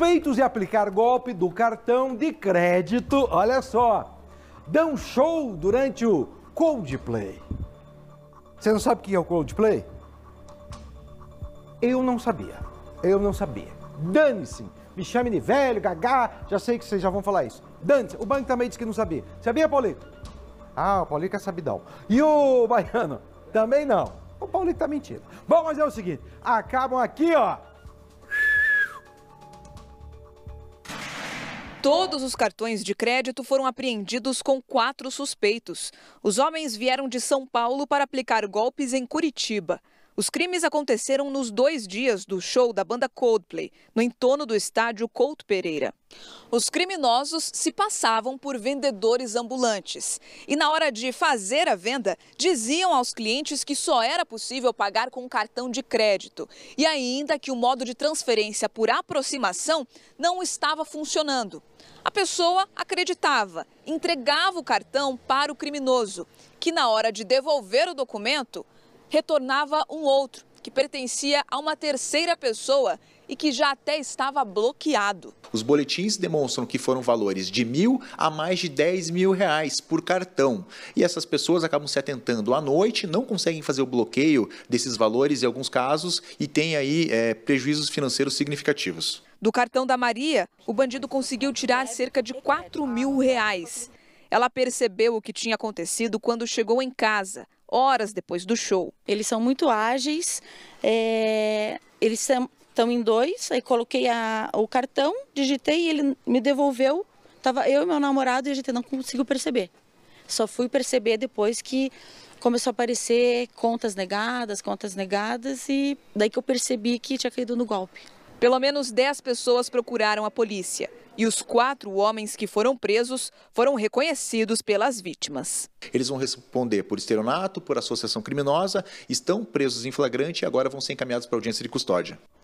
suspeitos de aplicar golpe do cartão de crédito, olha só, dão show durante o Coldplay. Você não sabe o que é o Coldplay? Eu não sabia. Eu não sabia. Dane-se. Me chame de velho, gagá, já sei que vocês já vão falar isso. Dane-se. O banco também disse que não sabia. Sabia, Paulinho? Ah, o quer é sabidão. E o Baiano? Também não. O Paulinho tá mentindo. Bom, mas é o seguinte, acabam aqui, ó. Todos os cartões de crédito foram apreendidos com quatro suspeitos. Os homens vieram de São Paulo para aplicar golpes em Curitiba. Os crimes aconteceram nos dois dias do show da banda Coldplay, no entorno do estádio Couto Pereira. Os criminosos se passavam por vendedores ambulantes e, na hora de fazer a venda, diziam aos clientes que só era possível pagar com cartão de crédito e ainda que o modo de transferência por aproximação não estava funcionando. A pessoa acreditava, entregava o cartão para o criminoso, que, na hora de devolver o documento, retornava um outro, que pertencia a uma terceira pessoa e que já até estava bloqueado. Os boletins demonstram que foram valores de mil a mais de 10 mil reais por cartão. E essas pessoas acabam se atentando à noite, não conseguem fazer o bloqueio desses valores em alguns casos e têm aí é, prejuízos financeiros significativos. Do cartão da Maria, o bandido conseguiu tirar cerca de 4 mil reais. Ela percebeu o que tinha acontecido quando chegou em casa horas depois do show. Eles são muito ágeis, é, eles estão em dois, aí coloquei a, o cartão, digitei e ele me devolveu. Tava eu e meu namorado e a gente não conseguiu perceber. Só fui perceber depois que começou a aparecer contas negadas, contas negadas e daí que eu percebi que tinha caído no golpe. Pelo menos 10 pessoas procuraram a polícia e os quatro homens que foram presos foram reconhecidos pelas vítimas. Eles vão responder por esteronato, por associação criminosa, estão presos em flagrante e agora vão ser encaminhados para audiência de custódia.